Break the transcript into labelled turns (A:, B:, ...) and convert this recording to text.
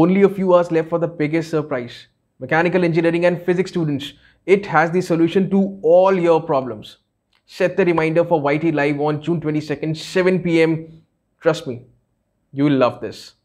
A: Only a few hours left for the biggest surprise. Mechanical engineering and physics students, it has the solution to all your problems. Set the reminder for YT Live on June 22nd, 7 pm. Trust me, you will love this.